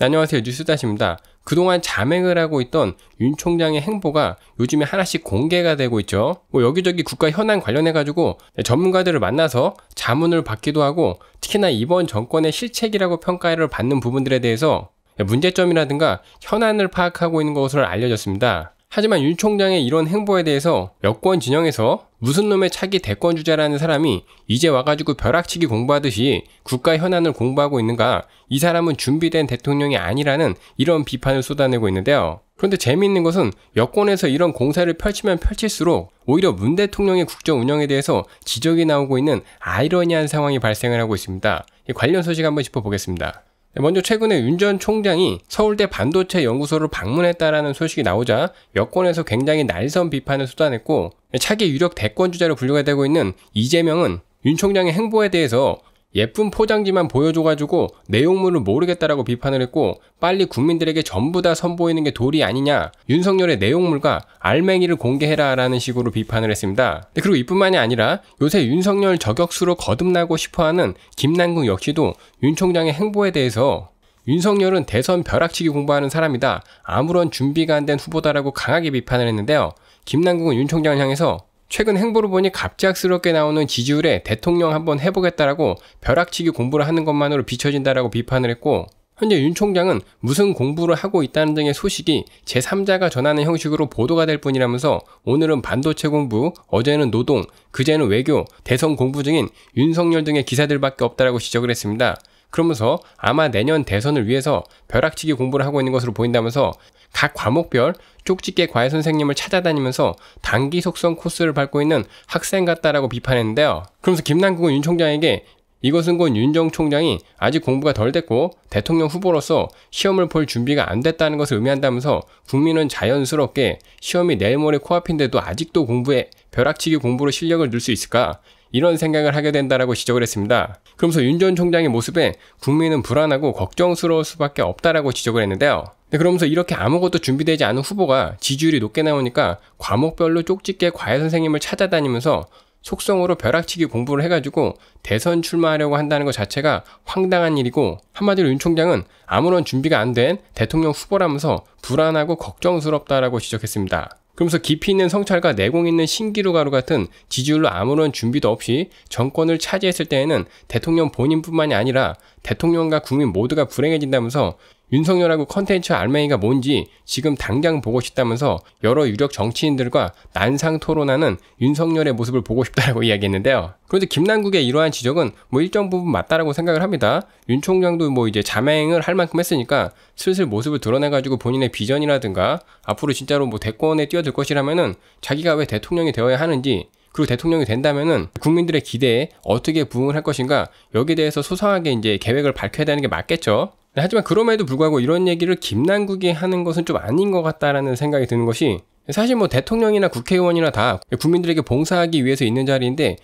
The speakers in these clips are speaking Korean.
네, 안녕하세요. 뉴스다시입니다. 그동안 자맹을 하고 있던 윤 총장의 행보가 요즘에 하나씩 공개가 되고 있죠. 뭐 여기저기 국가 현안 관련해가지고 네, 전문가들을 만나서 자문을 받기도 하고 특히나 이번 정권의 실책이라고 평가를 받는 부분들에 대해서 네, 문제점이라든가 현안을 파악하고 있는 것으로 알려졌습니다. 하지만 윤 총장의 이런 행보에 대해서 여권 진영에서 무슨 놈의 차기 대권 주자라는 사람이 이제 와가지고 벼락치기 공부하듯이 국가 현안을 공부하고 있는가? 이 사람은 준비된 대통령이 아니라는 이런 비판을 쏟아내고 있는데요. 그런데 재미있는 것은 여권에서 이런 공사를 펼치면 펼칠수록 오히려 문 대통령의 국정 운영에 대해서 지적이 나오고 있는 아이러니한 상황이 발생을 하고 있습니다. 관련 소식 한번 짚어보겠습니다. 네, 먼저 최근에 윤 전 총장이 서울대 반도체 연구소를 방문했다라는 소식이 나오자 여권에서 굉장히 날선 비판을 쏟아냈고 차기 유력 대권 주자로 분류가 되고 있는 이재명은 윤 총장의 행보에 대해서 예쁜 포장지만 보여줘가지고 내용물을 모르겠다라고 비판을 했고 빨리 국민들에게 전부 다 선보이는 게 도리 아니냐 윤석열의 내용물과 알맹이를 공개해라 라는 식으로 비판을 했습니다. 그리고 이뿐만이 아니라 요새 윤석열 저격수로 거듭나고 싶어하는 김남국 역시도 윤 총장의 행보에 대해서 윤석열은 대선 벼락치기 공부하는 사람이다 아무런 준비가 안 된 후보다라고 강하게 비판을 했는데요. 김남국은 윤 총장을 향해서 최근 행보를 보니 갑작스럽게 나오는 지지율에 대통령 한번 해보겠다라고 벼락치기 공부를 하는 것만으로 비춰진다라고 비판을 했고 현재 윤 총장은 무슨 공부를 하고 있다는 등의 소식이 제3자가 전하는 형식으로 보도가 될 뿐이라면서 오늘은 반도체 공부, 어제는 노동, 그제는 외교, 대선 공부 중인 윤석열 등의 기사들밖에 없다라고 지적을 했습니다. 그러면서 아마 내년 대선을 위해서 벼락치기 공부를 하고 있는 것으로 보인다면서 각 과목별 쪽집게 과외 선생님을 찾아다니면서 단기 속성 코스를 밟고 있는 학생 같다라고 비판했는데요. 그러면서 김남국은 윤 총장에게 이것은 곧윤정 총장이 아직 공부가 덜 됐고 대통령 후보로서 시험을 볼 준비가 안 됐다는 것을 의미한다면서 국민은 자연스럽게 시험이 내일 모레 코앞인데도 아직도 공부에 벼락치기 공부로 실력을 늘 수 있을까? 이런 생각을 하게 된다라고 지적을 했습니다. 그러면서 윤 전 총장의 모습에 국민은 불안하고 걱정스러울 수밖에 없다라고 지적을 했는데요. 근 네, 그러면서 이렇게 아무것도 준비되지 않은 후보가 지지율이 높게 나오니까 과목별로 쪽집게 과외 선생님을 찾아다니면서 속성으로 벼락치기 공부를 해가지고 대선 출마하려고 한다는 것 자체가 황당한 일이고 한마디로 윤 총장은 아무런 준비가 안 된 대통령 후보라면서 불안하고 걱정스럽다라고 지적했습니다. 그러면서 깊이 있는 성찰과 내공 있는 신기루 가루 같은 지지율로 아무런 준비도 없이 정권을 차지했을 때에는 대통령 본인뿐만이 아니라 대통령과 국민 모두가 불행해진다면서 윤석열하고 컨텐츠 알맹이가 뭔지 지금 당장 보고 싶다면서 여러 유력 정치인들과 난상 토론하는 윤석열의 모습을 보고 싶다라고 이야기했는데요. 그런데 김남국의 이러한 지적은 뭐 일정 부분 맞다라고 생각을 합니다. 윤 총장도 뭐 이제 자맹을 할 만큼 했으니까 슬슬 모습을 드러내가지고 본인의 비전이라든가 앞으로 진짜로 뭐 대권에 뛰어들 것이라면은 자기가 왜 대통령이 되어야 하는지 그리고 대통령이 된다면은 국민들의 기대에 어떻게 부응을 할 것인가 여기에 대해서 소상하게 이제 계획을 밝혀야 되는 게 맞겠죠. 네, 하지만 그럼에도 불구하고 이런 얘기를 김남국이 하는 것은 좀 아닌 것 같다라는 생각이 드는 것이 사실 뭐 대통령이나 국회의원이나 다 국민들에게 봉사하기 위해서 있는 자리인데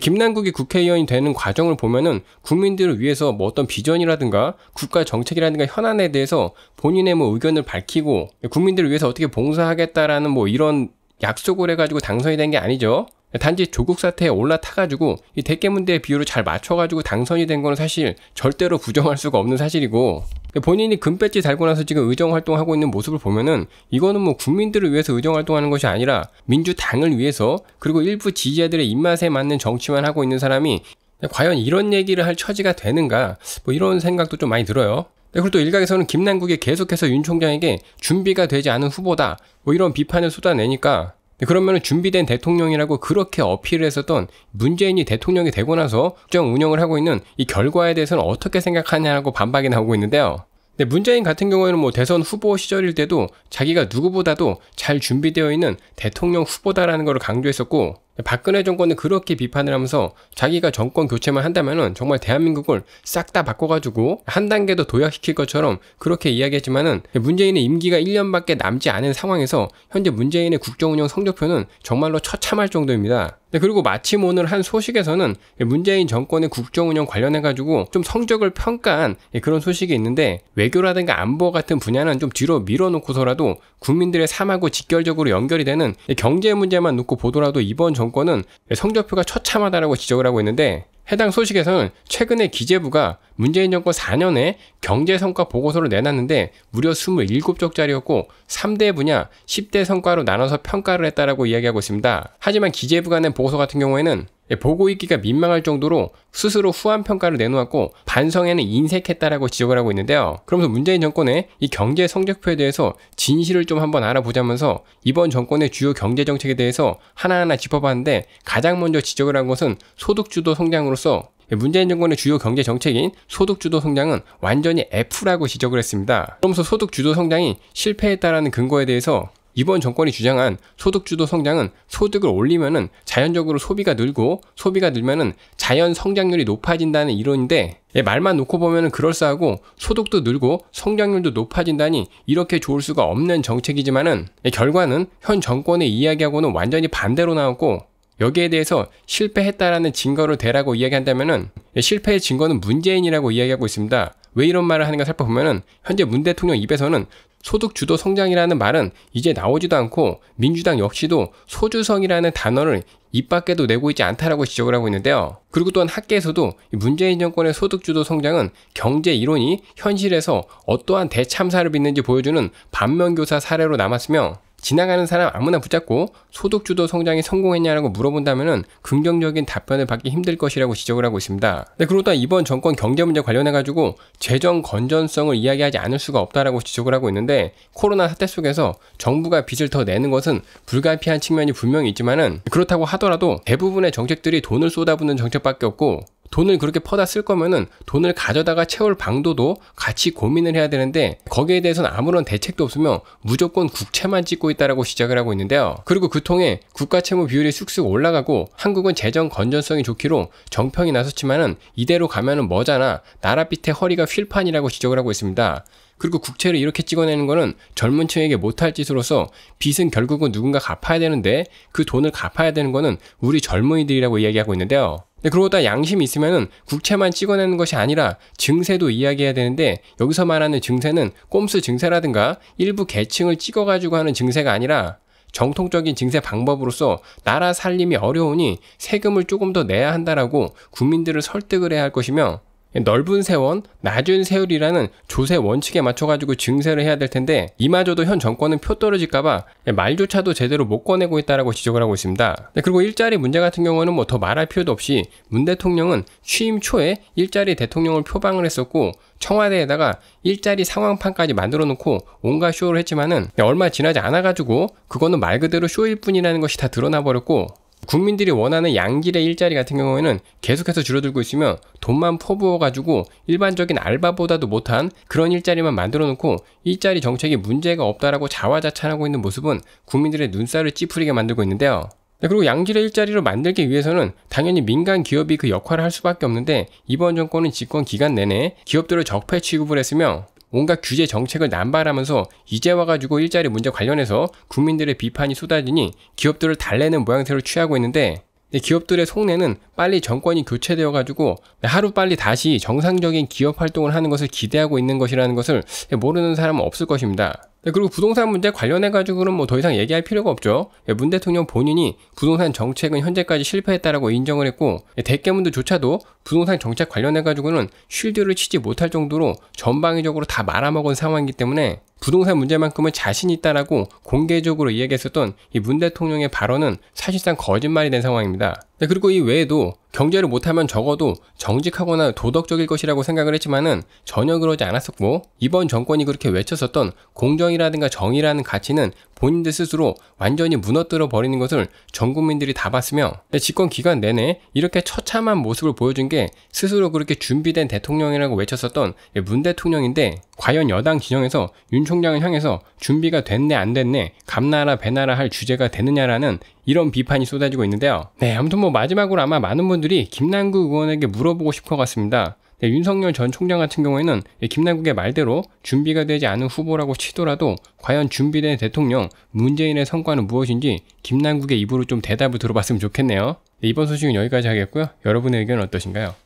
김남국이 국회의원이 되는 과정을 보면은 국민들을 위해서 뭐 어떤 비전이라든가 국가 정책이라든가 현안에 대해서 본인의 뭐 의견을 밝히고 국민들을 위해서 어떻게 봉사하겠다라는 뭐 이런 약속을 해가지고 당선이 된 게 아니죠. 단지 조국 사태에 올라타가지고 이 대깨 문제의 비율을 잘 맞춰가지고 당선이 된 건 사실 절대로 부정할 수가 없는 사실이고 본인이 금배지 달고 나서 지금 의정 활동하고 있는 모습을 보면은 이거는 뭐 국민들을 위해서 의정 활동하는 것이 아니라 민주당을 위해서 그리고 일부 지지자들의 입맛에 맞는 정치만 하고 있는 사람이 과연 이런 얘기를 할 처지가 되는가 뭐 이런 생각도 좀 많이 들어요. 네, 그리고 또 일각에서는 김남국이 계속해서 윤 총장에게 준비가 되지 않은 후보다 뭐 이런 비판을 쏟아내니까 네, 그러면 준비된 대통령이라고 그렇게 어필을 했었던 문재인이 대통령이 되고 나서 국정 운영을 하고 있는 이 결과에 대해서는 어떻게 생각하냐고 반박이 나오고 있는데요. 근데 네, 문재인 같은 경우에는 뭐 대선 후보 시절일 때도 자기가 누구보다도 잘 준비되어 있는 대통령 후보다라는 것을 강조했었고 박근혜 정권은 그렇게 비판을 하면서 자기가 정권 교체만 한다면은 정말 대한민국을 싹 다 바꿔가지고 한 단계 더 도약시킬 것처럼 그렇게 이야기했지만은 문재인의 임기가 1년밖에 남지 않은 상황에서 현재 문재인의 국정운영 성적표는 정말로 처참할 정도입니다. 네, 그리고 마침 오늘 한 소식에서는 문재인 정권의 국정운영 관련해가지고 좀 성적을 평가한 그런 소식이 있는데 외교라든가 안보 같은 분야는 좀 뒤로 밀어놓고서라도 국민들의 삶하고 직결적으로 연결이 되는 경제 문제만 놓고 보더라도 이번 정 정권은 성적표가 처참하다라고 지적을 하고 있는데 해당 소식에서는 최근에 기재부가 문재인 정권 4년에 경제 성과 보고서를 내놨는데 무려 27쪽짜리였고 3대 분야 10대 성과로 나눠서 평가를 했다라고 이야기하고 있습니다. 하지만 기재부가 낸 보고서 같은 경우에는 예, 보고 있기가 민망할 정도로 스스로 후한 평가를 내놓았고 반성에는 인색했다라고 지적을 하고 있는데요. 그러면서 문재인 정권의 이 경제 성적표에 대해서 진실을 좀 한번 알아보자면서 이번 정권의 주요 경제 정책에 대해서 하나하나 짚어봤는데 가장 먼저 지적을 한 것은 소득주도 성장으로 입장로서 문재인 정권의 주요 경제 정책인 소득 주도 성장은 완전히 F라고 지적을 했습니다. 그러면서 소득 주도 성장이 실패했다라는 근거에 대해서 이번 정권이 주장한 소득 주도 성장은 소득을 올리면은 자연적으로 소비가 늘고 소비가 늘면은 자연 성장률이 높아진다는 이론인데 예, 말만 놓고 보면은 그럴싸하고 소득도 늘고 성장률도 높아진다니 이렇게 좋을 수가 없는 정책이지만은 예, 결과는 현 정권의 이야기하고는 완전히 반대로 나왔고 여기에 대해서 실패했다라는 증거로 대라고 이야기한다면은 실패의 증거는 문재인이라고 이야기하고 있습니다. 왜 이런 말을 하는가 살펴보면은 현재 문 대통령 입에서는 소득 주도 성장이라는 말은 이제 나오지도 않고 민주당 역시도 소주성이라는 단어를 입 밖에도 내고 있지 않다라고 지적을 하고 있는데요. 그리고 또한 학계에서도 문재인 정권의 소득 주도 성장은 경제 이론이 현실에서 어떠한 대참사를 빚는지 보여주는 반면교사 사례로 남았으며 지나가는 사람 아무나 붙잡고 소득주도 성장이 성공했냐라고 물어본다면 긍정적인 답변을 받기 힘들 것이라고 지적을 하고 있습니다. 네, 그러다 이번 정권 경제 문제 관련해 가지고 재정 건전성을 이야기하지 않을 수가 없다라고 지적을 하고 있는데 코로나 사태 속에서 정부가 빚을 더 내는 것은 불가피한 측면이 분명히 있지만은 그렇다고 하더라도 대부분의 정책들이 돈을 쏟아붓는 정책밖에 없고 돈을 그렇게 퍼다 쓸 거면은 돈을 가져다가 채울 방도도 같이 고민을 해야 되는데 거기에 대해서는 아무런 대책도 없으며 무조건 국채만 찍고 있다라고 시작을 하고 있는데요. 그리고 그 통해 국가 채무 비율이 쑥쑥 올라가고 한국은 재정 건전성이 좋기로 정평이 나섰지만은 이대로 가면은 뭐잖아 나라빛의 허리가 휠판이라고 지적을 하고 있습니다. 그리고 국채를 이렇게 찍어내는 거는 젊은 층에게 못할 짓으로서 빚은 결국은 누군가 갚아야 되는데 그 돈을 갚아야 되는 거는 우리 젊은이들이라고 이야기하고 있는데요. 네, 그러다 고 양심이 있으면은 국채만 찍어내는 것이 아니라 증세도 이야기해야 되는데 여기서 말하는 증세는 꼼수 증세라든가 일부 계층을 찍어가지고 하는 증세가 아니라 정통적인 증세 방법으로서 나라 살림이 어려우니 세금을 조금 더 내야 한다라고 국민들을 설득을 해야 할 것이며 넓은 세원, 낮은 세율이라는 조세 원칙에 맞춰가지고 증세를 해야 될 텐데 이마저도 현 정권은 표 떨어질까봐 말조차도 제대로 못 꺼내고 있다라고 지적을 하고 있습니다. 네, 그리고 일자리 문제 같은 경우는 뭐 더 말할 필요도 없이 문 대통령은 취임 초에 일자리 대통령을 표방을 했었고 청와대에다가 일자리 상황판까지 만들어 놓고 온갖 쇼를 했지만은 얼마 지나지 않아가지고 그거는 말 그대로 쇼일 뿐이라는 것이 다 드러나 버렸고 국민들이 원하는 양질의 일자리 같은 경우에는 계속해서 줄어들고 있으며 돈만 퍼부어가지고 일반적인 알바보다도 못한 그런 일자리만 만들어 놓고 일자리 정책에 문제가 없다라고 자화자찬하고 있는 모습은 국민들의 눈살을 찌푸리게 만들고 있는데요. 네, 그리고 양질의 일자리로 만들기 위해서는 당연히 민간 기업이 그 역할을 할 수밖에 없는데 이번 정권은 집권 기간 내내 기업들을 적폐 취급을 했으며 온갖 규제 정책을 남발하면서 이제 와가지고 일자리 문제 관련해서 국민들의 비판이 쏟아지니 기업들을 달래는 모양새로 취하고 있는데 기업들의 속내는 빨리 정권이 교체되어 가지고 하루 빨리 다시 정상적인 기업 활동을 하는 것을 기대하고 있는 것이라는 것을 모르는 사람은 없을 것입니다. 네, 그리고 부동산 문제 관련해 가지고는 뭐 더 이상 얘기할 필요가 없죠. 예, 문 대통령 본인이 부동산 정책은 현재까지 실패했다라고 인정을 했고 예, 대깨문도조차도 부동산 정책 관련해 가지고는 쉴드를 치지 못할 정도로 전방위적으로 다 말아먹은 상황이기 때문에 부동산 문제만큼은 자신 있다라고 공개적으로 이야기했었던 이 문 대통령의 발언은 사실상 거짓말이 된 상황입니다. 네, 그리고 이 외에도 경제를 못하면 적어도 정직하거나 도덕적일 것이라고 생각을 했지만은 전혀 그러지 않았었고 이번 정권이 그렇게 외쳤었던 공정이라든가 정의라는 가치는 본인들 스스로 완전히 무너뜨려 버리는 것을 전 국민들이 다 봤으며 네, 집권 기간 내내 이렇게 처참한 모습을 보여준 게 스스로 그렇게 준비된 대통령이라고 외쳤었던 문 대통령인데 과연 여당 진영에서 윤총 대통령을 향해서 준비가 됐네 안 됐네 감나라 배나라 할 주제가 되느냐라는 이런 비판이 쏟아지고 있는데요. 네 아무튼 뭐 마지막으로 아마 많은 분들이 김남국 의원에게 물어보고 싶어 같습니다. 네, 윤석열 전 총장 같은 경우에는 김남국의 말대로 준비가 되지 않은 후보라고 치더라도 과연 준비된 대통령 문재인의 성과는 무엇인지 김남국의 입으로 좀 대답을 들어봤으면 좋겠네요. 네, 이번 소식은 여기까지 하겠고요. 여러분의 의견은 어떠신가요?